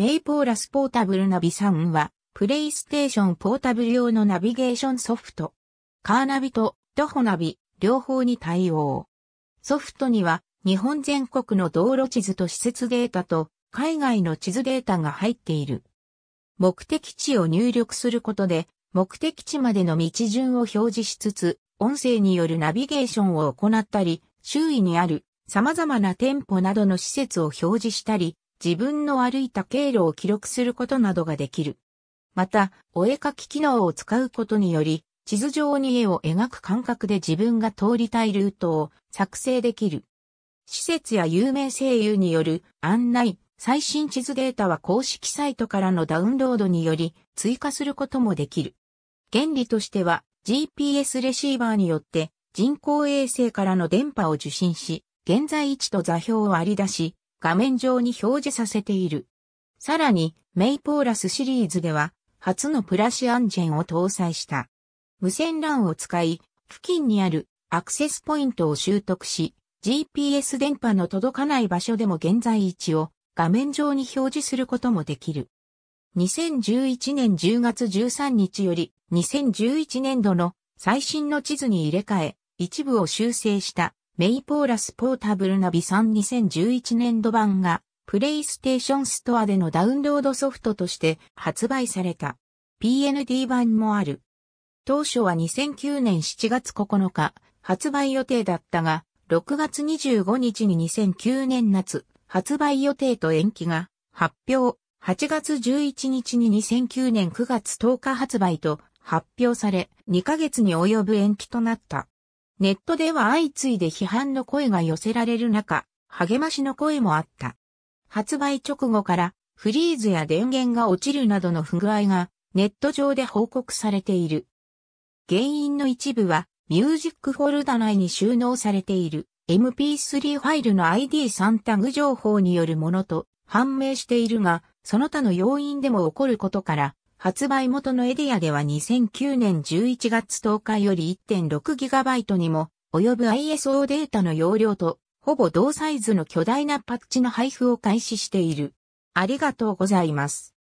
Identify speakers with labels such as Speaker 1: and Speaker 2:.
Speaker 1: メイポーラスポータブルナビ3は、プレイステーションポータブル用のナビゲーションソフト。カーナビとドホナビ、両方に対応。ソフトには、日本全国の道路地図と施設データと、海外の地図データが入っている。目的地を入力することで、目的地までの道順を表示しつつ、音声によるナビゲーションを行ったり、周囲にある様々な店舗などの施設を表示したり、自分の歩いた経路を記録することなどができる。また、お絵かき機能を使うことにより、地図上に絵を描く感覚で自分が通りたいルートを作成できる。施設や有名声優による案内、最新地図データは公式サイトからのダウンロードにより追加することもできる。原理としては GPS レシーバーによって人工衛星からの電波を受信し、現在位置と座標を割り出し、画面上に表示させている。さらに、メイポーラスシリーズでは、初のプラシアンジェンを搭載した。無線 LAN を使い、付近にあるアクセスポイントを習得し、GPS 電波の届かない場所でも現在位置を画面上に表示することもできる。2011年10月13日より2011年度の最新の地図に入れ替え、一部を修正したメイポーラスポータブルナビ3 2011年度版が、プレイステーションストアでのダウンロードソフトとして発売された。PND 版もある。当初は2009年7月9日、発売予定だったが、6月25日に2009年夏、発売予定と延期が発表、8月11日に2009年9月10日発売と発表され、2ヶ月に及ぶ延期となった。ネットでは相次いで批判の声が寄せられる中、励ましの声もあった。発売直後からフリーズや電源が落ちるなどの不具合がネット上で報告されている。原因の一部はミュージックフォルダ内に収納されている MP3 ファイルの ID3 タグ情報によるものと判明しているが、その他の要因でも起こることから発売元のエディアでは2009年11月10日より 1.6GB にも及ぶ ISO データの容量とほぼ同サイズの巨大なパッチの配布を開始している。ありがとうございます。